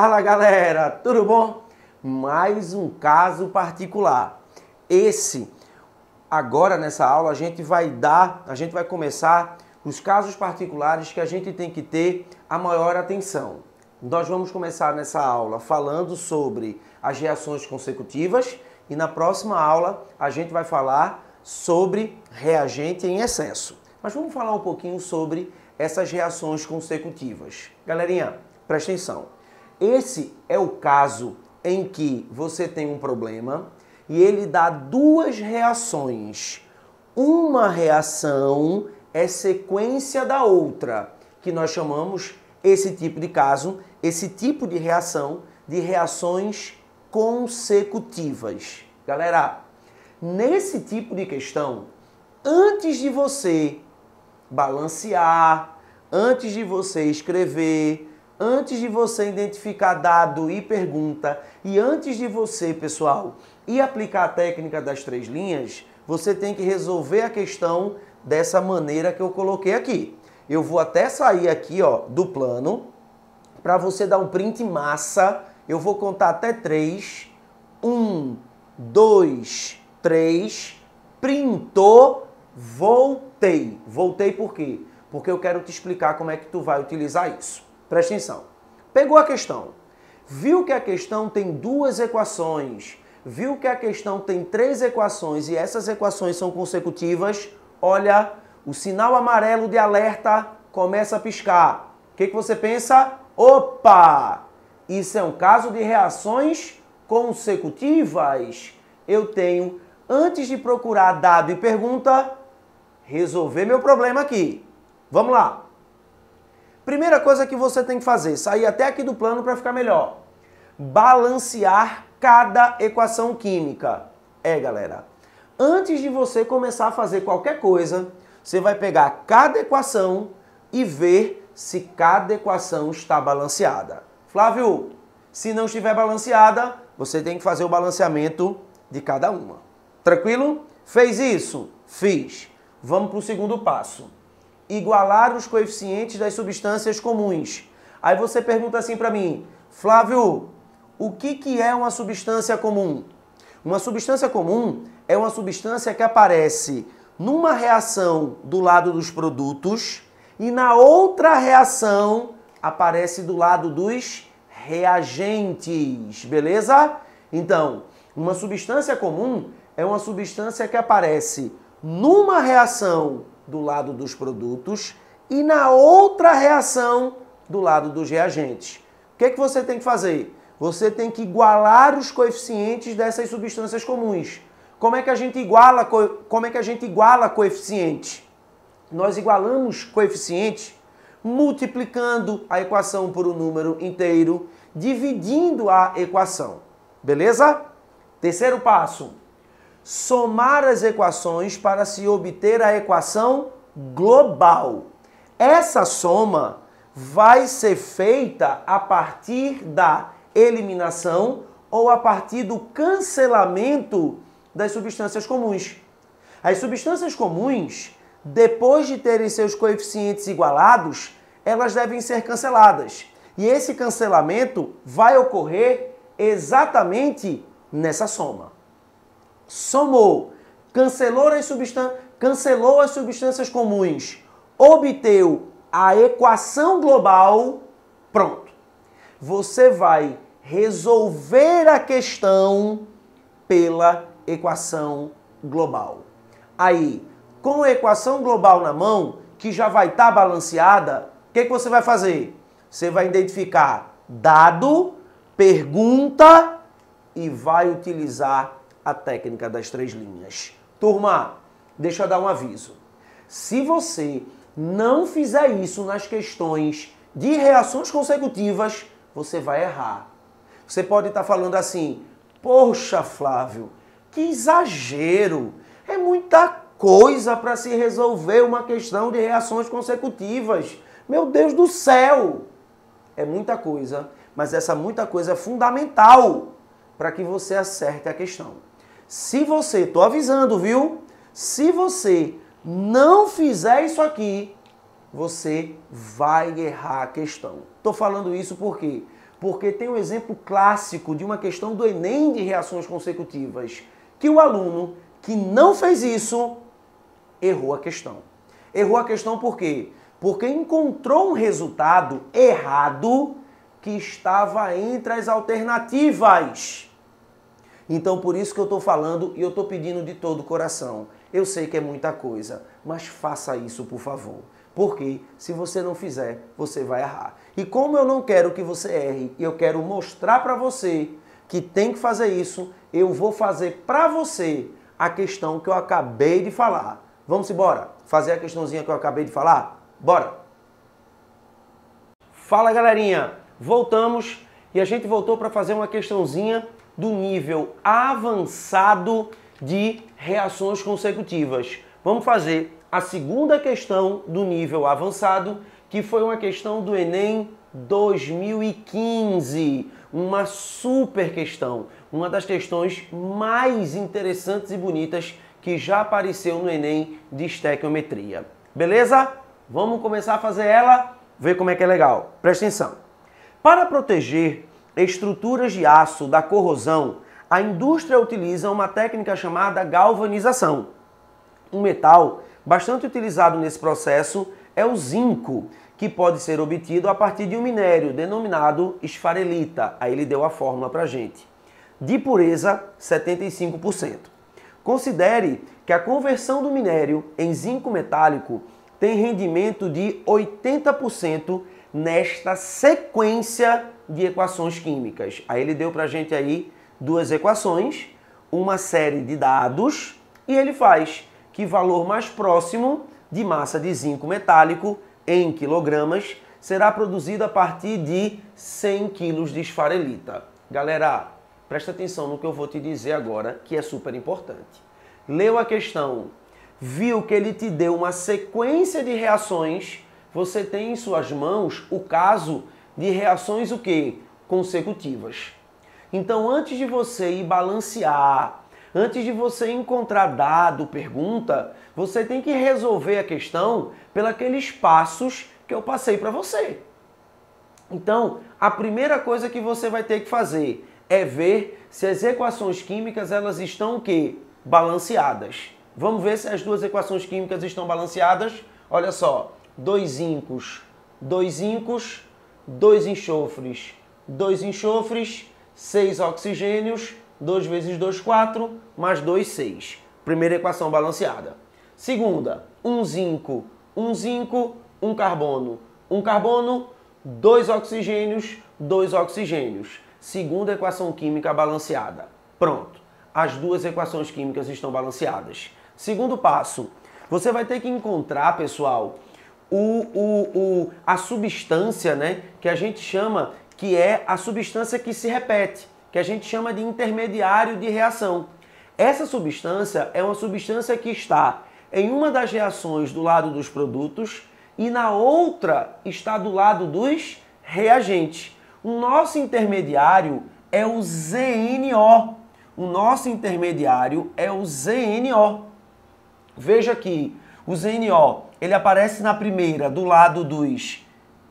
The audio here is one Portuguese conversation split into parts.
Fala galera, tudo bom? Mais um caso particular. Esse, agora nessa aula, a gente vai dar, a gente vai começar os casos particulares que a gente tem que ter a maior atenção. Nós vamos começar nessa aula falando sobre as reações consecutivas e na próxima aula a gente vai falar sobre reagente em excesso. Mas vamos falar um pouquinho sobre essas reações consecutivas. Galerinha, presta atenção. Esse é o caso em que você tem um problema e ele dá duas reações. Uma reação é sequência da outra, que nós chamamos esse tipo de caso, esse tipo de reação, de reações consecutivas. Galera, nesse tipo de questão, antes de você balancear, antes de você escrever, antes de você identificar dado e pergunta, e antes de você, pessoal, e aplicar a técnica das três linhas, você tem que resolver a questão dessa maneira que eu coloquei aqui. Eu vou até sair aqui ó, do plano, para você dar um print massa, eu vou contar até três. Um, dois, três, printou, voltei. Voltei por quê? Porque eu quero te explicar como é que tu vai utilizar isso. Presta atenção. Pegou a questão. Viu que a questão tem duas equações. Viu que a questão tem três equações e essas equações são consecutivas. Olha, o sinal amarelo de alerta começa a piscar. O que, que você pensa? Opa! Isso é um caso de reações consecutivas. Eu tenho, antes de procurar dado e pergunta, resolver meu problema aqui. Vamos lá. Primeira coisa que você tem que fazer, sair até aqui do plano para ficar melhor. Balancear cada equação química. É, galera. Antes de você começar a fazer qualquer coisa, você vai pegar cada equação e ver se cada equação está balanceada. Flávio, se não estiver balanceada, você tem que fazer o balanceamento de cada uma. Tranquilo? Fez isso? Fiz. Vamos para o segundo passo igualar os coeficientes das substâncias comuns. Aí você pergunta assim para mim, Flávio, o que, que é uma substância comum? Uma substância comum é uma substância que aparece numa reação do lado dos produtos e na outra reação aparece do lado dos reagentes, beleza? Então, uma substância comum é uma substância que aparece numa reação do lado dos produtos e na outra reação do lado dos reagentes. O que é que você tem que fazer? Você tem que igualar os coeficientes dessas substâncias comuns. Como é que a gente iguala, como é que a gente iguala coeficiente? Nós igualamos coeficiente multiplicando a equação por um número inteiro, dividindo a equação. Beleza? Terceiro passo, somar as equações para se obter a equação global. Essa soma vai ser feita a partir da eliminação ou a partir do cancelamento das substâncias comuns. As substâncias comuns, depois de terem seus coeficientes igualados, elas devem ser canceladas. E esse cancelamento vai ocorrer exatamente nessa soma somou, cancelou as, substân cancelou as substâncias comuns, obteu a equação global, pronto. Você vai resolver a questão pela equação global. Aí, com a equação global na mão, que já vai estar tá balanceada, o que, que você vai fazer? Você vai identificar dado, pergunta e vai utilizar a técnica das três linhas. Turma, deixa eu dar um aviso. Se você não fizer isso nas questões de reações consecutivas, você vai errar. Você pode estar tá falando assim: Poxa, Flávio, que exagero! É muita coisa para se resolver uma questão de reações consecutivas. Meu Deus do céu! É muita coisa, mas essa muita coisa é fundamental para que você acerte a questão. Se você, tô avisando, viu? Se você não fizer isso aqui, você vai errar a questão. Tô falando isso por quê? Porque tem um exemplo clássico de uma questão do Enem de reações consecutivas, que o aluno que não fez isso errou a questão. Errou a questão por quê? Porque encontrou um resultado errado que estava entre as alternativas. Então, por isso que eu estou falando e eu estou pedindo de todo o coração. Eu sei que é muita coisa, mas faça isso, por favor. Porque se você não fizer, você vai errar. E como eu não quero que você erre, eu quero mostrar para você que tem que fazer isso, eu vou fazer para você a questão que eu acabei de falar. Vamos embora? Fazer a questãozinha que eu acabei de falar? Bora! Fala galerinha, voltamos e a gente voltou para fazer uma questãozinha do nível avançado de reações consecutivas. Vamos fazer a segunda questão do nível avançado, que foi uma questão do Enem 2015. Uma super questão, uma das questões mais interessantes e bonitas que já apareceu no Enem de estequiometria. Beleza? Vamos começar a fazer ela, ver como é que é legal. Presta atenção. Para proteger estruturas de aço da corrosão, a indústria utiliza uma técnica chamada galvanização. Um metal bastante utilizado nesse processo é o zinco, que pode ser obtido a partir de um minério denominado esfarelita. Aí ele deu a fórmula para gente. De pureza, 75%. Considere que a conversão do minério em zinco metálico tem rendimento de 80% nesta sequência de equações químicas. Aí ele deu para a gente aí duas equações, uma série de dados e ele faz que valor mais próximo de massa de zinco metálico em quilogramas será produzido a partir de 100 quilos de esfarelita. Galera, presta atenção no que eu vou te dizer agora, que é super importante. Leu a questão, viu que ele te deu uma sequência de reações você tem em suas mãos o caso de reações o quê? consecutivas. Então, antes de você ir balancear, antes de você encontrar dado, pergunta, você tem que resolver a questão pelos passos que eu passei para você. Então, a primeira coisa que você vai ter que fazer é ver se as equações químicas elas estão o quê? Balanceadas. Vamos ver se as duas equações químicas estão balanceadas? Olha só, dois incos, dois incos, dois enxofres, dois enxofres, seis oxigênios, 2 vezes 2, 4, mais 2, 6. Primeira equação balanceada. Segunda, 1 um zinco, 1 um zinco, 1 um carbono, 1 carbono, 2 oxigênios, 2 oxigênios. Segunda equação química balanceada. Pronto, as duas equações químicas estão balanceadas. Segundo passo, você vai ter que encontrar, pessoal, o, o, o, a substância né, que a gente chama que é a substância que se repete, que a gente chama de intermediário de reação. Essa substância é uma substância que está em uma das reações do lado dos produtos e na outra está do lado dos reagentes. O nosso intermediário é o ZNO. O nosso intermediário é o ZNO. Veja aqui o ZNO ele aparece na primeira do lado dos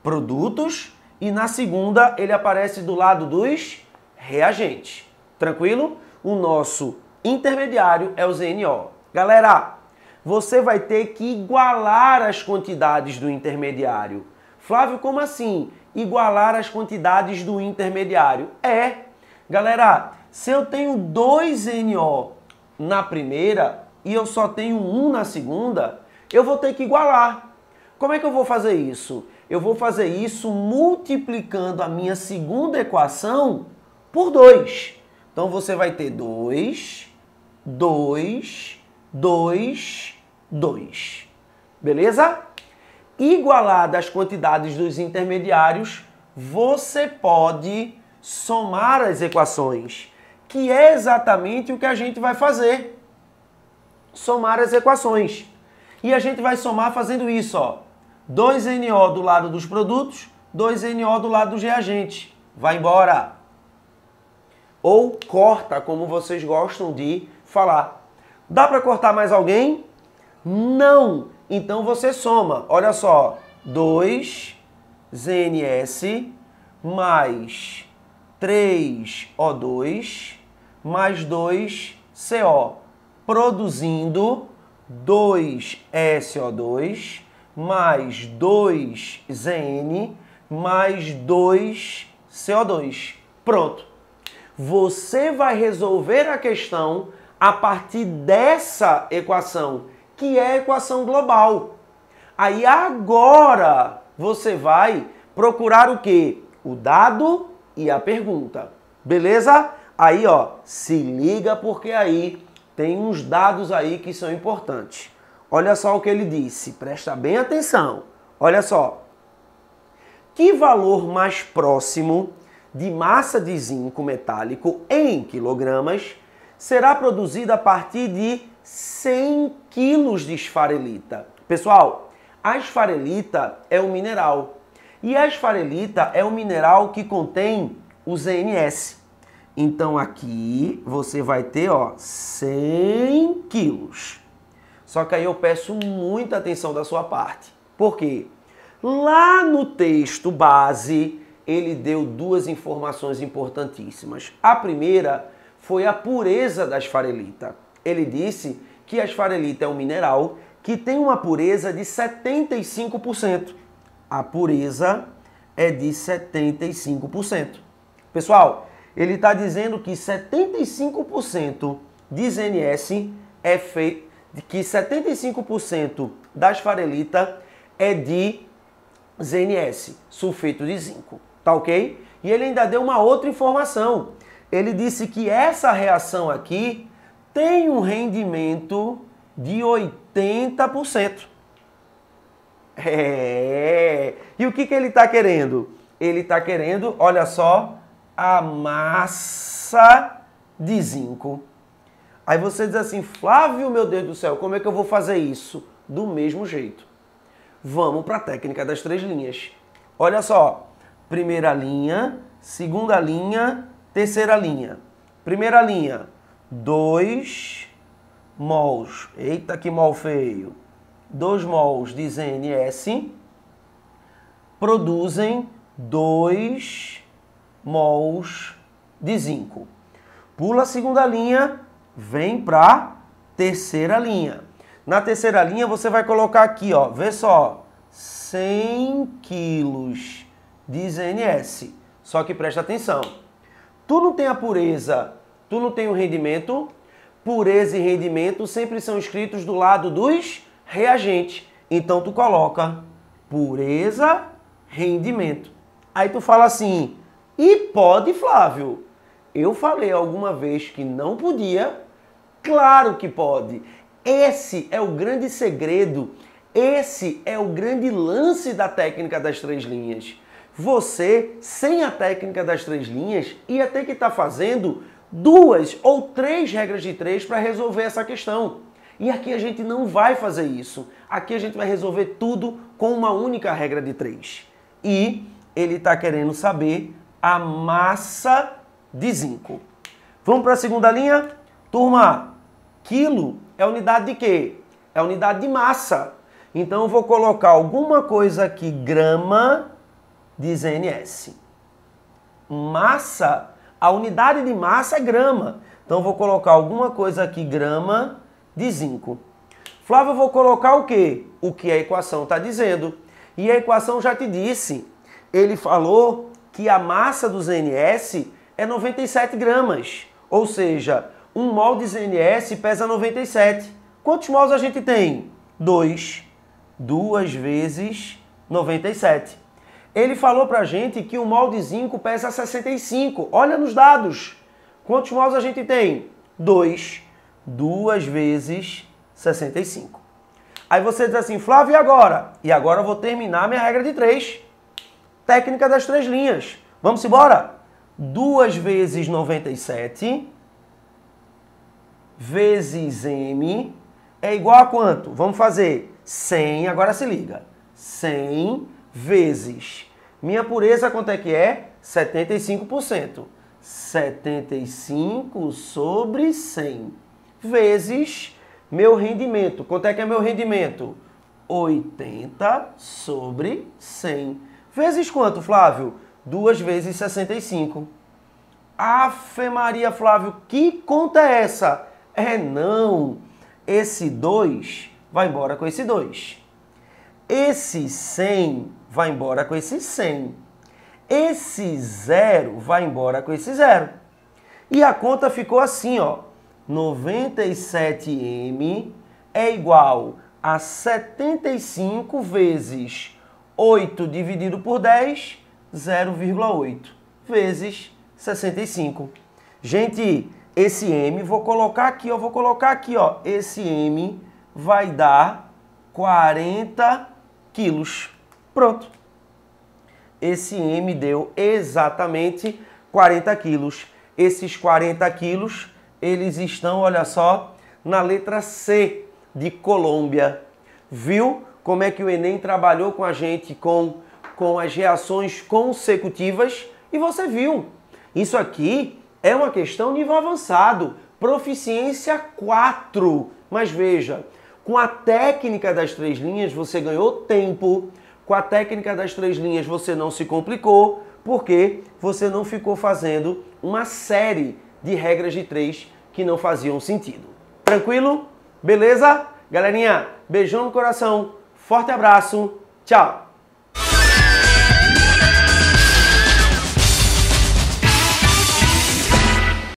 produtos e na segunda ele aparece do lado dos reagentes. Tranquilo? O nosso intermediário é o ZNO. Galera, você vai ter que igualar as quantidades do intermediário. Flávio, como assim? Igualar as quantidades do intermediário? É. Galera, se eu tenho dois NO na primeira e eu só tenho um na segunda, eu vou ter que igualar. Como é que eu vou fazer isso? Eu vou fazer isso multiplicando a minha segunda equação por 2. Então você vai ter 2, 2, 2, 2. Beleza? Igualadas as quantidades dos intermediários, você pode somar as equações, que é exatamente o que a gente vai fazer. Somar as equações. E a gente vai somar fazendo isso, ó. 2NO do lado dos produtos, 2NO do lado dos reagentes. Vai embora. Ou corta, como vocês gostam de falar. Dá para cortar mais alguém? Não. Então você soma. Olha só. 2ZNS mais 3O2 mais 2CO, produzindo 2SO2 mais 2ZN mais 2CO2. Pronto. Você vai resolver a questão a partir dessa equação, que é a equação global. Aí agora você vai procurar o que? O dado e a pergunta. Beleza? Aí, ó, se liga porque aí tem uns dados aí que são importantes. Olha só o que ele disse, presta bem atenção. Olha só. Que valor mais próximo de massa de zinco metálico em quilogramas será produzida a partir de 100 quilos de esfarelita? Pessoal, a esfarelita é um mineral. E a esfarelita é um mineral que contém o ZNS, então aqui você vai ter ó, 100 quilos. Só que aí eu peço muita atenção da sua parte. Por quê? Lá no texto base, ele deu duas informações importantíssimas. A primeira foi a pureza das esfarelita. Ele disse que a esfarelita é um mineral que tem uma pureza de 75%. A pureza é de 75%. Pessoal, ele está dizendo que 75% de ZNS é feito, que 75% das farelitas é de ZNS, sulfeto de zinco, tá ok? E ele ainda deu uma outra informação. Ele disse que essa reação aqui tem um rendimento de 80%. É. E o que, que ele está querendo? Ele está querendo, olha só, a massa de zinco. Aí você diz assim, Flávio, meu Deus do céu, como é que eu vou fazer isso? Do mesmo jeito. Vamos para a técnica das três linhas. Olha só, primeira linha, segunda linha, terceira linha. Primeira linha, 2 mols. Eita, que mol feio. 2 mols de ZNS produzem 2 mols de zinco. Pula a segunda linha, vem para terceira linha. Na terceira linha você vai colocar aqui, ó, vê só, 100 quilos de ZNS. Só que presta atenção, tu não tem a pureza, tu não tem o rendimento, pureza e rendimento sempre são escritos do lado dos reagentes. Então tu coloca pureza, rendimento. Aí tu fala assim, e pode, Flávio. Eu falei alguma vez que não podia? Claro que pode. Esse é o grande segredo. Esse é o grande lance da técnica das três linhas. Você, sem a técnica das três linhas, ia ter que estar tá fazendo duas ou três regras de três para resolver essa questão. E aqui a gente não vai fazer isso. Aqui a gente vai resolver tudo com uma única regra de três. E ele está querendo saber a massa de zinco. Vamos para a segunda linha? Turma, quilo é unidade de quê? É unidade de massa. Então eu vou colocar alguma coisa aqui, grama de ZNS. Massa, a unidade de massa é grama. Então eu vou colocar alguma coisa aqui, grama de zinco. Flávio, eu vou colocar o quê? O que a equação está dizendo. E a equação já te disse. Ele falou que a massa do ZNS é 97 gramas. Ou seja, um molde ZNS pesa 97. Quantos mols a gente tem? 2. 2 vezes 97. Ele falou pra gente que o mol molde zinco pesa 65. Olha nos dados. Quantos mols a gente tem? 2. 2 vezes 65. Aí você diz assim, Flávio, e agora? E agora eu vou terminar minha regra de 3 técnica das três linhas. Vamos embora? 2 vezes 97 vezes m é igual a quanto? Vamos fazer 100, agora se liga. 100 vezes. Minha pureza quanto é que é? 75%. 75 sobre 100 vezes meu rendimento. Quanto é que é meu rendimento? 80 sobre 100. Vezes quanto, Flávio? Duas vezes 65. Afe Maria, Flávio, que conta é essa? É não. Esse 2 vai embora com esse 2. Esse 100 vai embora com esse 100. Esse zero vai embora com esse zero. E a conta ficou assim, ó. 97m é igual a 75 vezes 8 dividido por 10, 0,8 vezes 65. Gente, esse M, vou colocar aqui, ó, vou colocar aqui, ó, esse M vai dar 40 quilos. Pronto. Esse M deu exatamente 40 quilos. Esses 40 quilos, eles estão, olha só, na letra C de Colômbia. Viu? como é que o Enem trabalhou com a gente com, com as reações consecutivas e você viu. Isso aqui é uma questão nível avançado, proficiência 4. Mas veja, com a técnica das três linhas você ganhou tempo, com a técnica das três linhas você não se complicou, porque você não ficou fazendo uma série de regras de três que não faziam sentido. Tranquilo? Beleza? Galerinha, beijão no coração. Forte abraço, tchau!